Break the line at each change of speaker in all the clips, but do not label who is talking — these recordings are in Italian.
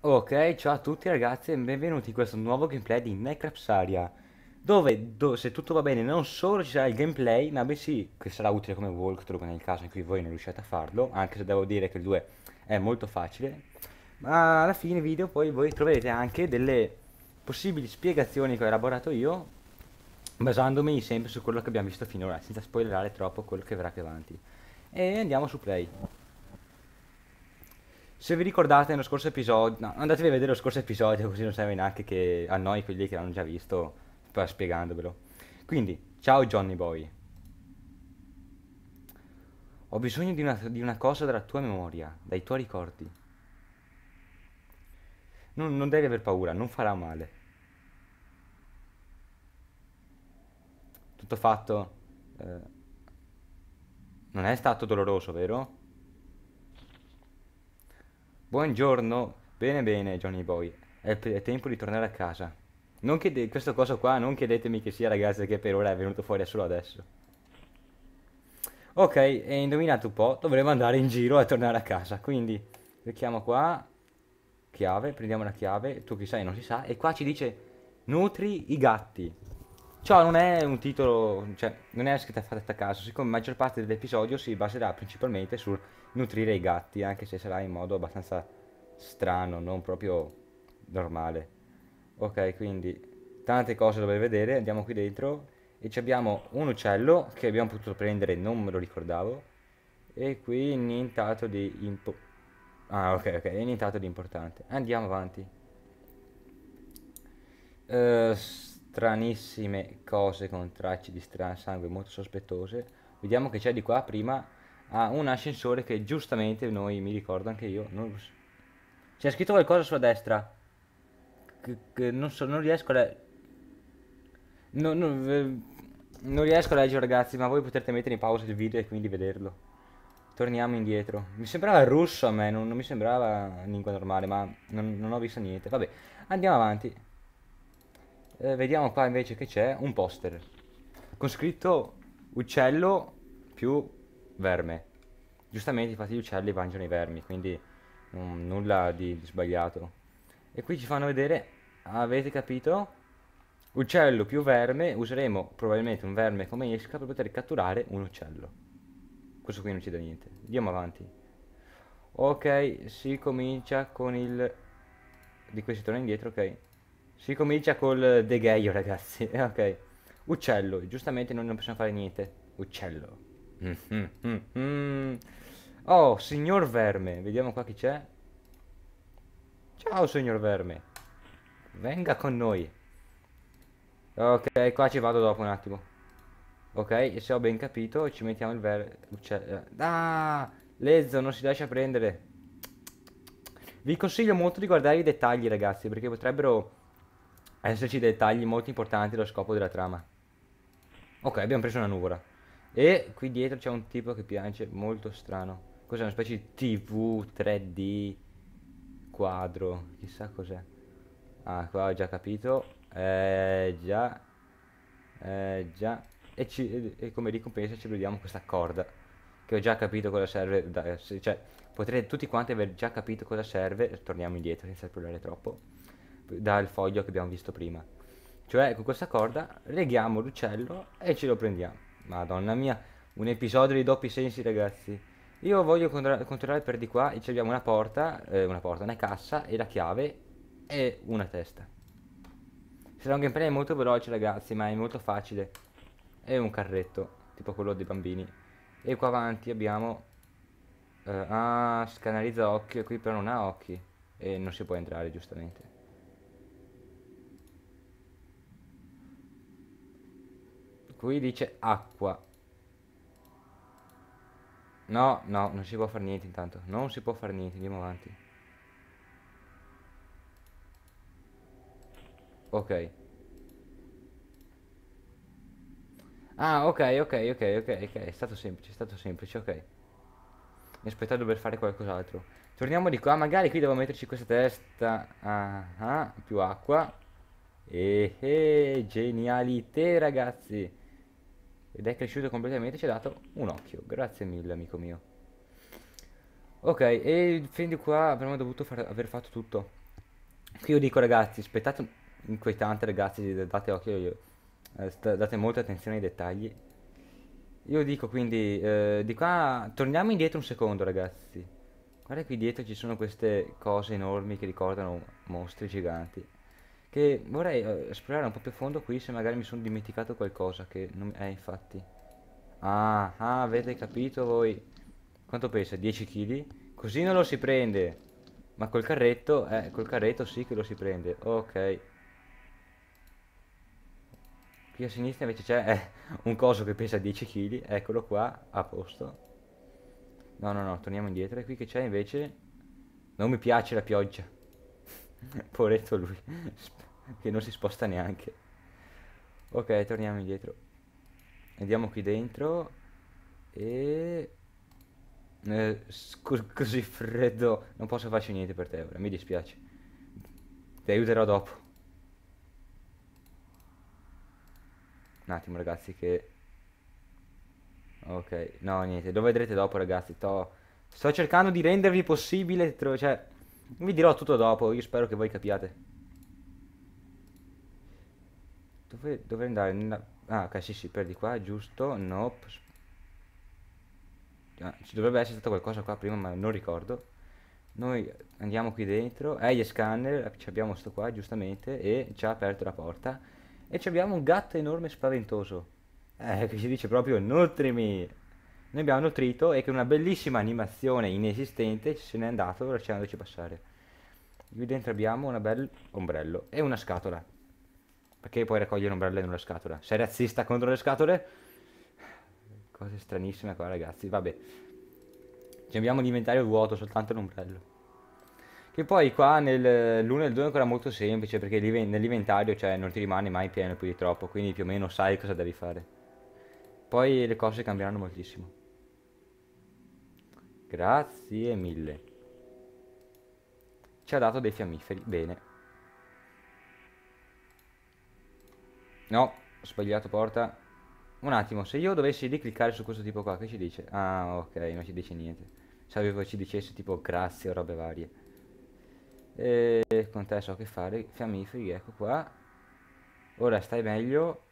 Ok, ciao a tutti ragazzi e benvenuti in questo nuovo gameplay di Necrapsaria dove, dove, se tutto va bene non solo ci sarà il gameplay ma bensì che sarà utile come walkthrough nel caso in cui voi non riusciate a farlo anche se devo dire che il 2 è molto facile ma alla fine video poi voi troverete anche delle possibili spiegazioni che ho elaborato io basandomi sempre su quello che abbiamo visto finora senza spoilerare troppo quello che verrà più avanti e andiamo su play se vi ricordate nello scorso episodio, no, andatevi a vedere lo scorso episodio così non serve neanche che a noi quelli che l'hanno già visto, spiegandovelo. Quindi, ciao Johnny Boy. Ho bisogno di una, di una cosa dalla tua memoria, dai tuoi ricordi. Non, non devi aver paura, non farà male. Tutto fatto... Eh, non è stato doloroso, vero? Buongiorno. Bene, bene, Johnny Boy. È, è tempo di tornare a casa. Non chiede- questo coso qua, non chiedetemi che sia, ragazzi, che per ora è venuto fuori solo adesso. Ok, e indovinato un po', dovremmo andare in giro e tornare a casa. Quindi, clicchiamo qua. Chiave, prendiamo la chiave. Tu chi sai, non si sa. E qua ci dice, nutri i gatti. Ciò non è un titolo, cioè, non è una scritta fatta a caso, siccome la maggior parte dell'episodio si baserà principalmente sul nutrire i gatti, anche se sarà in modo abbastanza strano, non proprio normale. Ok, quindi tante cose da vedere, andiamo qui dentro e ci abbiamo un uccello che abbiamo potuto prendere, non me lo ricordavo, e qui nient'altro di impo Ah, ok, ok, nient'altro di importante. Andiamo avanti. Uh, stranissime cose con tracce di strano sangue molto sospettose. Vediamo che c'è di qua prima ha un ascensore che giustamente noi, mi ricordo anche io, non... c'è scritto qualcosa sulla destra. Che, che non, so, non riesco a... leggere. Non, non, non riesco a leggere ragazzi, ma voi potrete mettere in pausa il video e quindi vederlo. Torniamo indietro. Mi sembrava russo a me, non, non mi sembrava lingua normale, ma non, non ho visto niente. Vabbè, andiamo avanti eh, vediamo qua invece che c'è un poster con scritto uccello più verme. Giustamente infatti gli uccelli mangiano i vermi, quindi um, nulla di, di sbagliato. E qui ci fanno vedere, avete capito? Uccello più verme, useremo probabilmente un verme come esca per poter catturare un uccello. Questo qui non ci dà niente. Andiamo avanti. Ok, si comincia con il... Di questo torna indietro, ok. Si comincia col degheio, ragazzi. ok. Uccello. Giustamente noi non possiamo fare niente. Uccello. Mm-hmm, mm-hmm. Oh, signor Verme. Vediamo qua chi c'è. Ciao, signor Verme. Venga con noi. Ok, qua ci vado dopo un attimo. Ok, e se ho ben capito ci mettiamo il verme. Uccello. Ah! Lezzo, non si lascia prendere. Vi consiglio molto di guardare i dettagli, ragazzi, perché potrebbero esserci dettagli molto importanti allo scopo della trama. Ok, abbiamo preso una nuvola. E qui dietro c'è un tipo che piange molto strano. Cos'è una specie di TV 3D quadro? Chissà cos'è. Ah, qua ho già capito. Eh, già. Eh, già. E, ci, e, come ricompensa ci prendiamo questa corda. Che ho già capito cosa serve. Da, cioè, potrete tutti quanti aver già capito cosa serve. Torniamo indietro senza esplorare troppo dal foglio che abbiamo visto prima. Cioè con questa corda leghiamo l'uccello e ce lo prendiamo. Madonna mia, un episodio di doppi sensi ragazzi. Io voglio contro controllare per di qua e ci abbiamo una porta, eh, una porta, una cassa e la chiave e una testa. Sarà un gameplay molto veloce ragazzi, ma è molto facile. È un carretto, tipo quello dei bambini. E qua avanti abbiamo... Eh, ah, scanalizza occhio, qui però non ha occhi. E non si può entrare giustamente. qui dice acqua. No, no, non si può fare niente intanto. Non si può fare niente, andiamo avanti. Ok. Ah, ok, ok, ok, ok, ok. È stato semplice, è stato semplice, ok. Mi aspettavo per fare qualcos'altro. Torniamo di qua. Magari qui devo metterci questa testa. Ah, ah, più acqua. E, eh, eh ragazzi ed è cresciuto completamente ci ha dato un occhio grazie mille amico mio ok e fin di qua avremmo dovuto far, aver fatto tutto io dico ragazzi aspettate inquietante ragazzi date occhio io, eh, date molta attenzione ai dettagli io dico quindi eh, di qua torniamo indietro un secondo ragazzi guarda qui dietro ci sono queste cose enormi che ricordano mostri giganti che vorrei eh, esplorare un po' più a fondo qui se magari mi sono dimenticato qualcosa che non... eh infatti ah, ah avete capito voi quanto pesa? 10 kg? così non lo si prende ma col carretto eh col carretto sì che lo si prende ok qui a sinistra invece c'è eh, un coso che pesa 10 kg eccolo qua a posto no no no torniamo indietro e qui che c'è invece non mi piace la pioggia Poretto lui, che non si sposta neanche. Ok, torniamo indietro. Andiamo qui dentro. E... Eh, così freddo, non posso farci niente per te ora, mi dispiace. Ti aiuterò dopo. Un attimo ragazzi che... Ok, no niente, lo vedrete dopo ragazzi, to... sto cercando di rendervi possibile, cioè... Vi dirò tutto dopo, io spero che voi capiate. Dove, dove andare? Nella... Ah, ok, sì, sì, per di qua, giusto. Nope. Ah, ci dovrebbe essere stato qualcosa qua prima, ma non ricordo. Noi andiamo qui dentro. Eh, gli scanner, eh, ci abbiamo sto qua, giustamente, e ci ha aperto la porta. E ci abbiamo un gatto enorme e spaventoso. Eh, che ci dice proprio nutrimi noi abbiamo nutrito e che una bellissima animazione inesistente se n'è andato lasciandoci passare. Qui dentro abbiamo un bel ombrello e una scatola. Perché puoi raccogliere ombrello in una scatola? Sei razzista contro le scatole? Cose stranissime qua ragazzi, vabbè. Ci abbiamo l'inventario vuoto, soltanto l'ombrello. Che poi qua nell'1 e il 2 è ancora molto semplice perché nell'inventario cioè, non ti rimane mai pieno più di troppo, quindi più o meno sai cosa devi fare. Poi le cose cambieranno moltissimo. Grazie mille. Ci ha dato dei fiammiferi. Bene. No, ho sbagliato porta. Un attimo, se io dovessi ricliccare su questo tipo qua, che ci dice? Ah, ok, non ci dice niente. Sapevo ci dicesse tipo grazie o robe varie. E eh, con te so che fare. Fiammiferi, ecco qua. Ora stai meglio.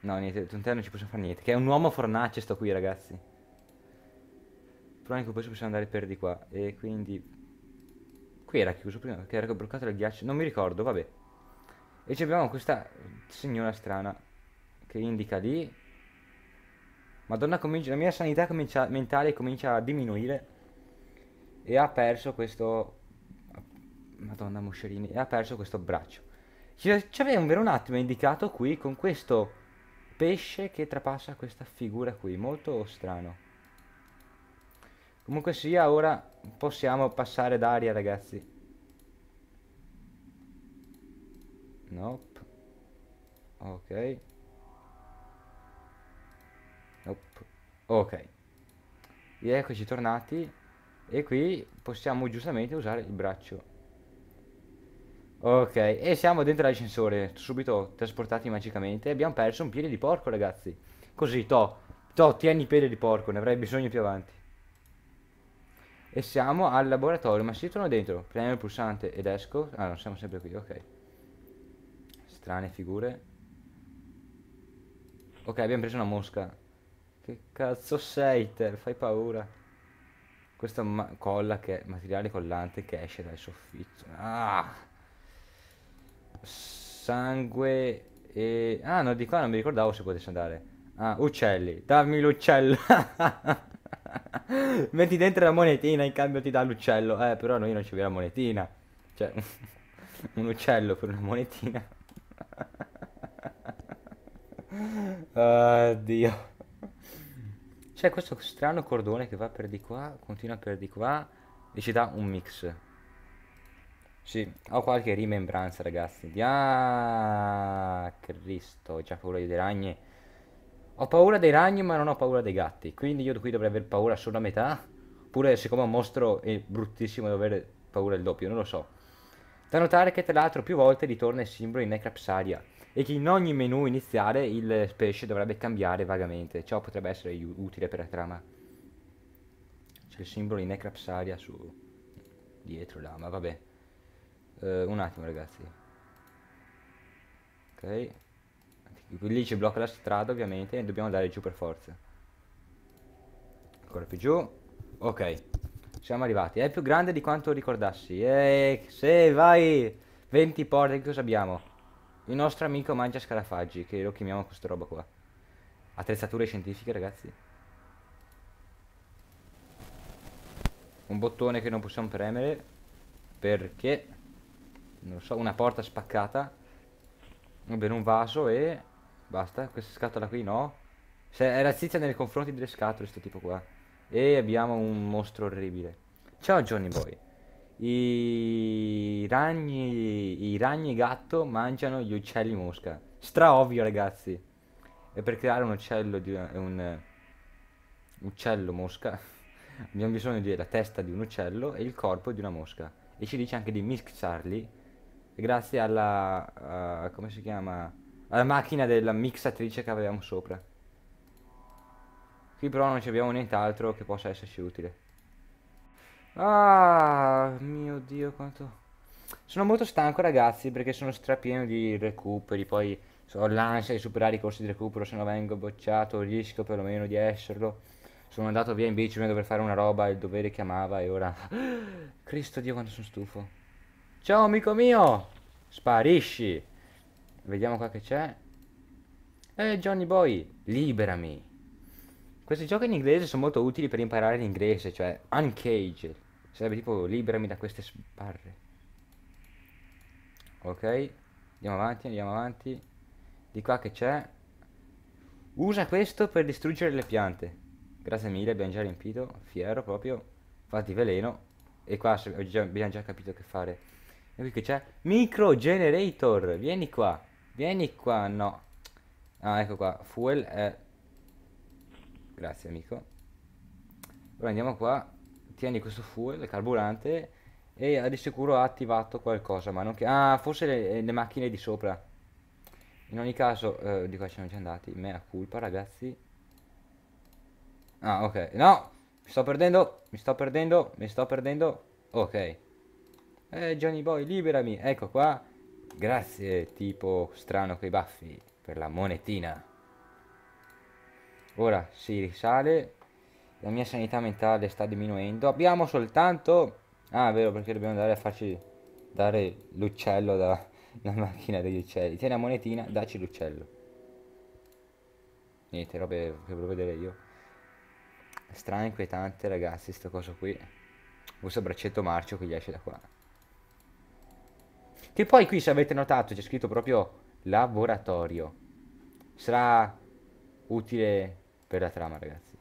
No, niente, con te non ci possiamo fare niente. Che è un uomo fornace sto qui, ragazzi problema è che poi ci possiamo andare per di qua e quindi qui era chiuso prima perché era bloccato dal ghiaccio non mi ricordo vabbè e ci abbiamo questa signora strana che indica lì madonna la mia sanità comincia, mentale comincia a diminuire e ha perso questo madonna moscerini e ha perso questo braccio ci, ci aveva un vero un attimo indicato qui con questo pesce che trapassa questa figura qui molto strano Comunque sia, ora possiamo passare d'aria, ragazzi. Nope. Ok. Nope. Ok. E eccoci tornati. E qui possiamo giustamente usare il braccio. Ok, e siamo dentro l'ascensore, subito trasportati magicamente. Abbiamo perso un piede di porco, ragazzi. Così, to, to, tieni il piede di porco, ne avrai bisogno più avanti. E siamo al laboratorio, ma si torno dentro. Premo il pulsante ed esco. Ah, non siamo sempre qui, ok. Strane figure. Ok, abbiamo preso una mosca. Che cazzo sei te? Fai paura. Questa colla che è materiale collante che esce dal soffitto. Ah! Sangue e... Ah, no, di qua non mi ricordavo se potesse andare. Ah, uccelli. Dammi l'uccello. Metti dentro la monetina in cambio ti dà l'uccello. Eh, però noi non ci abbiamo la monetina. Cioè, un uccello per una monetina. Oddio. C'è questo strano cordone che va per di qua, continua per di qua e ci dà un mix. Sì, ho qualche rimembranza ragazzi. Di ah, Cristo, già paura di ragne. Ho paura dei ragni ma non ho paura dei gatti, quindi io qui dovrei aver paura solo a metà. Oppure siccome è un mostro è bruttissimo devo avere paura del doppio, non lo so. Da notare che tra l'altro più volte ritorna il simbolo in Necrapsaria e che in ogni menu iniziale il pesce dovrebbe cambiare vagamente, ciò potrebbe essere utile per la trama. C'è il simbolo in Necrapsaria su... dietro là, ma vabbè. Uh, un attimo ragazzi. Ok. Lì ci blocca la strada ovviamente e dobbiamo andare giù per forza. Ancora più giù. Ok. Siamo arrivati. È più grande di quanto ricordassi. Eeeh se vai! 20 porte, che cosa abbiamo? Il nostro amico mangia scarafaggi, che lo chiamiamo questa roba qua. Attrezzature scientifiche, ragazzi. Un bottone che non possiamo premere. Perché? Non lo so, una porta spaccata. Bene, un vaso e Basta, questa scatola qui no. Se è razzista nei confronti delle scatole, sto tipo qua. E abbiamo un mostro orribile. Ciao Johnny Boy. I ragni, i ragni gatto mangiano gli uccelli mosca. Stra ovvio ragazzi. E per creare un uccello di un uccello mosca abbiamo bisogno della testa di un uccello e il corpo di una mosca. E ci dice anche di mixarli grazie alla uh, come si chiama? alla macchina della mixatrice che avevamo sopra. Qui però non abbiamo nient'altro che possa esserci utile. Ah, mio Dio, quanto... Sono molto stanco ragazzi perché sono strapieno di recuperi, poi ho l'ansia di superare i corsi di recupero, se no vengo bocciato, rischio perlomeno di esserlo. Sono andato via in bici per dover fare una roba, il dovere chiamava e ora... Cristo Dio quanto sono stufo. Ciao amico mio! Sparisci! Vediamo qua che c'è. Eh, Johnny Boy, liberami. Questi giochi in inglese sono molto utili per imparare l'inglese, cioè uncage. Sarebbe tipo liberami da queste sbarre. Ok, andiamo avanti, andiamo avanti. Di qua che c'è. Usa questo per distruggere le piante. Grazie mille, abbiamo già riempito. Fiero proprio. Fatti veleno. E qua abbiamo già capito che fare. E qui che c'è. Micro generator, vieni qua. Vieni qua, no. Ah, ecco qua. Fuel è... Grazie, amico. Allora andiamo qua. Tieni questo fuel, carburante. E di sicuro ha attivato qualcosa, ma non che... Ah, forse le, eh, le macchine di sopra. In ogni caso, eh, di qua ci siamo già andati. Mea culpa, ragazzi. Ah, ok. No! Mi sto perdendo, mi sto perdendo, mi sto perdendo. Ok. Eh, Johnny Boy, liberami. Ecco qua. Grazie, tipo strano coi baffi, per la monetina. Ora si risale. La mia sanità mentale sta diminuendo. Abbiamo soltanto... Ah, vero, perché dobbiamo andare a farci dare l'uccello dalla macchina degli uccelli. Tieni la monetina, dacci l'uccello. Niente, robe che volevo vedere io. Strano inquietante, ragazzi, sto coso qui. Questo braccetto marcio che gli esce da qua. Che poi qui, se avete notato, c'è scritto proprio laboratorio. Sarà utile per la trama, ragazzi.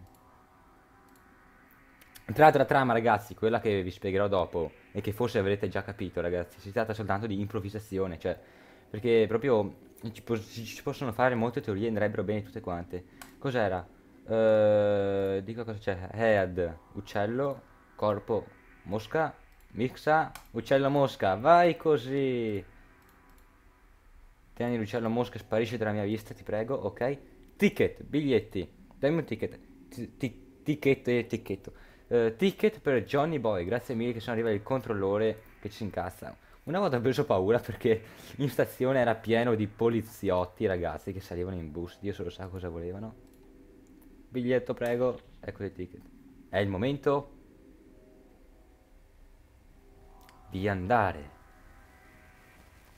Tra l'altro la trama, ragazzi, quella che vi spiegherò dopo e che forse avrete già capito, ragazzi, si tratta soltanto di improvvisazione, cioè, perché proprio ci, po ci possono fare molte teorie, andrebbero bene tutte quante. Cos'era? Uh, dico cosa c'è. Head, uccello, corpo, mosca, Mixa, uccello mosca, vai così. Tieni l'uccello mosca, sparisci dalla mia vista, ti prego, ok? Ticket, biglietti, dammi un ticket. Ticket e eh, ticket per Johnny Boy, grazie mille che sono arrivato il controllore che ci incazza. Una volta ho preso paura perché in stazione era pieno di poliziotti ragazzi che salivano in bus, Dio solo sa cosa volevano. Biglietto prego, ecco il ticket. È il momento di andare.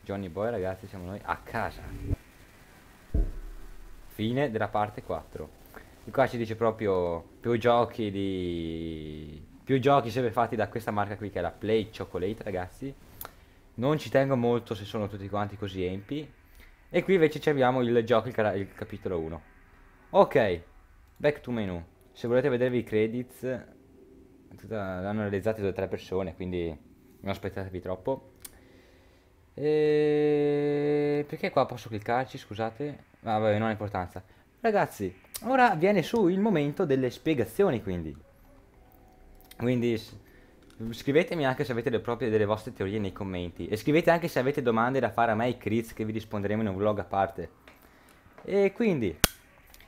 Johnny Boy ragazzi siamo noi a casa. Fine della parte 4. E qua ci dice proprio più giochi di... Più giochi sempre fatti da questa marca qui che è la Play Chocolate ragazzi. Non ci tengo molto se sono tutti quanti così empi. E qui invece abbiamo il gioco, il, il capitolo 1. Ok, back to menu. Se volete vedervi i credits, l'hanno realizzati due o tre persone, quindi non aspettatevi troppo. E... Ehm, perché qua posso cliccarci, scusate? Ah, vabbè, non ha importanza. Ragazzi, ora viene su il momento delle spiegazioni, quindi. Quindi scrivetemi anche se avete le proprie, delle vostre teorie nei commenti. E scrivete anche se avete domande da fare a me e Kriz, che vi risponderemo in un vlog a parte. E quindi...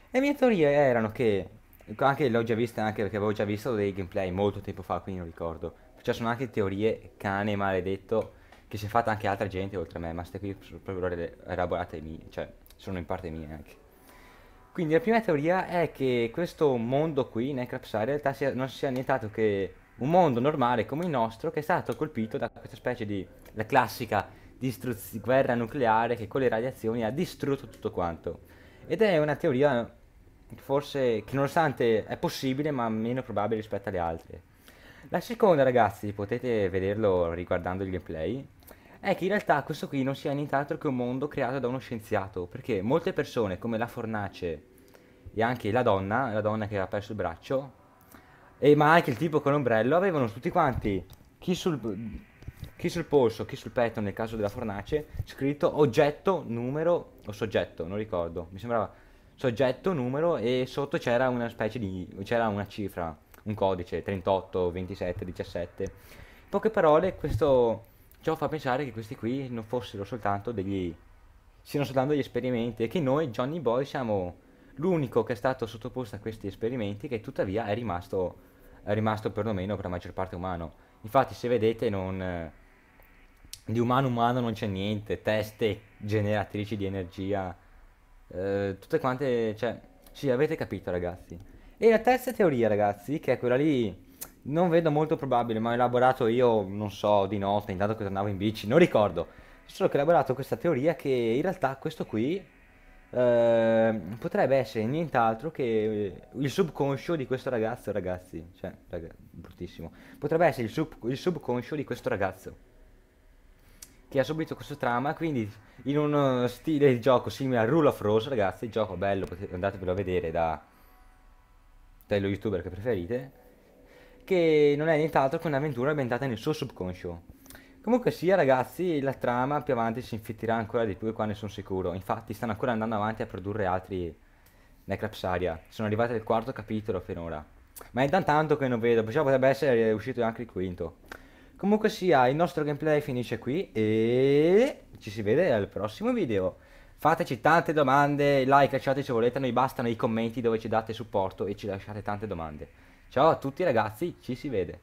Le mie teorie erano che... Anche l'ho già vista, anche perché avevo già visto dei gameplay molto tempo fa, quindi non ricordo cioè sono anche teorie cane maledetto che si è fatta anche altra gente oltre a me, ma queste qui sono proprio elaborate mie, cioè sono in parte mie anche. Quindi la prima teoria è che questo mondo qui, Necrapsa, in realtà sia, non sia nient'altro che un mondo normale come il nostro che è stato colpito da questa specie di, la classica guerra nucleare che con le radiazioni ha distrutto tutto quanto. Ed è una teoria forse che nonostante è possibile ma meno probabile rispetto alle altre. La seconda, ragazzi, potete vederlo riguardando il gameplay, è che in realtà questo qui non sia nient'altro che un mondo creato da uno scienziato, perché molte persone, come la Fornace e anche la donna, la donna che ha perso il braccio, e, ma anche il tipo con l'ombrello, avevano tutti quanti, chi sul, chi sul polso, chi sul petto nel caso della Fornace, scritto oggetto, numero o soggetto, non ricordo, mi sembrava soggetto, numero e sotto c'era una specie di, c'era una cifra un codice 38, 27, 17. In poche parole, questo ciò fa pensare che questi qui non fossero soltanto degli siano soltanto degli esperimenti e che noi Johnny Boy siamo l'unico che è stato sottoposto a questi esperimenti che tuttavia è rimasto, è rimasto perlomeno per la maggior parte umano. Infatti se vedete non, di umano umano non c'è niente, teste generatrici di energia, eh, tutte quante, cioè, sì avete capito ragazzi. E la terza teoria, ragazzi, che è quella lì, non vedo molto probabile, ma ho elaborato io, non so, di notte, intanto che tornavo in bici, non ricordo. Solo che ho elaborato questa teoria che in realtà questo qui eh, potrebbe essere nient'altro che eh, il subconscio di questo ragazzo, ragazzi. Cioè, raga, bruttissimo. Potrebbe essere il, sub, il subconscio di questo ragazzo che ha subito questo trama, quindi in uno eh, stile di gioco simile a Rule of Rose, ragazzi, il gioco bello, andatevelo a vedere da lo youtuber che preferite, che non è nient'altro che un'avventura ambientata nel suo subconscio. Comunque sia ragazzi, la trama più avanti si infittirà ancora di più qua ne sono sicuro. Infatti stanno ancora andando avanti a produrre altri Necrapsaria. Sono arrivati al quarto capitolo finora. Ma è da tanto che non vedo, perciò potrebbe essere uscito anche il quinto. Comunque sia, il nostro gameplay finisce qui e ci si vede al prossimo video. Fateci tante domande, like, lasciate se volete, noi bastano i commenti dove ci date supporto e ci lasciate tante domande. Ciao a tutti ragazzi, ci si vede.